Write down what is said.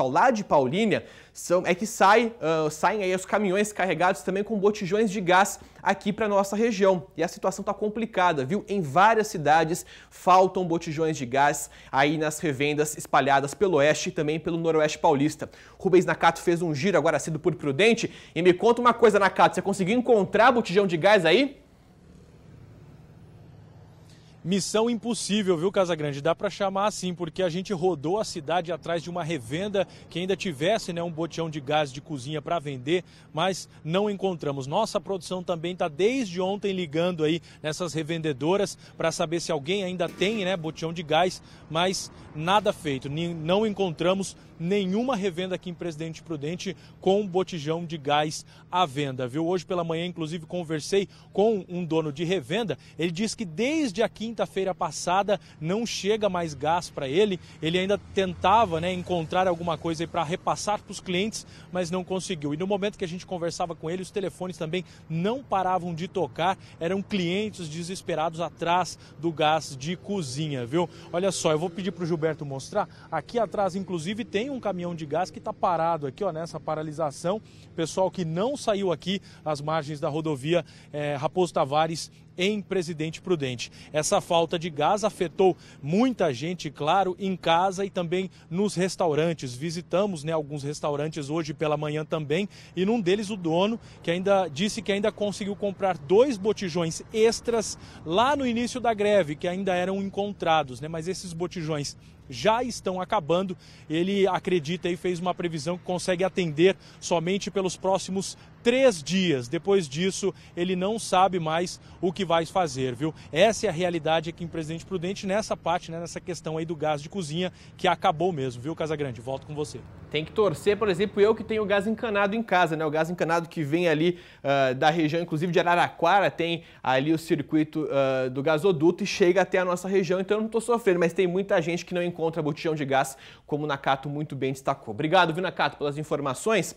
pessoal, lá de Paulínia, são, é que sai, uh, saem aí os caminhões carregados também com botijões de gás aqui para nossa região. E a situação está complicada, viu? Em várias cidades faltam botijões de gás aí nas revendas espalhadas pelo oeste e também pelo noroeste paulista. Rubens Nakato fez um giro agora cedo por Prudente e me conta uma coisa, Nakato, você conseguiu encontrar botijão de gás aí? Missão impossível, viu, Casagrande? Dá para chamar assim, porque a gente rodou a cidade atrás de uma revenda que ainda tivesse né, um botião de gás de cozinha para vender, mas não encontramos. Nossa produção também está desde ontem ligando aí nessas revendedoras para saber se alguém ainda tem né, botião de gás, mas nada feito. Não encontramos nenhuma revenda aqui em Presidente Prudente com botijão de gás à venda, viu? Hoje pela manhã, inclusive, conversei com um dono de revenda. Ele diz que desde a quinta quinta-feira passada não chega mais gás para ele. Ele ainda tentava né, encontrar alguma coisa para repassar para os clientes, mas não conseguiu. E no momento que a gente conversava com ele, os telefones também não paravam de tocar. Eram clientes desesperados atrás do gás de cozinha, viu? Olha só, eu vou pedir para o Gilberto mostrar. Aqui atrás, inclusive, tem um caminhão de gás que está parado aqui, ó, nessa paralisação. Pessoal que não saiu aqui às margens da rodovia é, Raposo Tavares em Presidente Prudente. Essa falta de gás afetou muita gente, claro, em casa e também nos restaurantes. Visitamos né, alguns restaurantes hoje pela manhã também e num deles o dono que ainda disse que ainda conseguiu comprar dois botijões extras lá no início da greve, que ainda eram encontrados, né? Mas esses botijões já estão acabando. Ele acredita e fez uma previsão que consegue atender somente pelos próximos três dias. Depois disso, ele não sabe mais o que vai fazer, viu? Essa é a realidade aqui em Presidente Prudente nessa parte, né, nessa questão aí do gás de cozinha que acabou mesmo, viu, Casagrande? Volto com você. Tem que torcer, por exemplo, eu que tenho gás encanado em casa, né? O gás encanado que vem ali uh, da região, inclusive de Araraquara, tem ali o circuito uh, do gasoduto e chega até a nossa região, então eu não estou sofrendo, mas tem muita gente que não encontra encontra botijão de gás, como o Nakato muito bem destacou. Obrigado, viu, Nakato, pelas informações.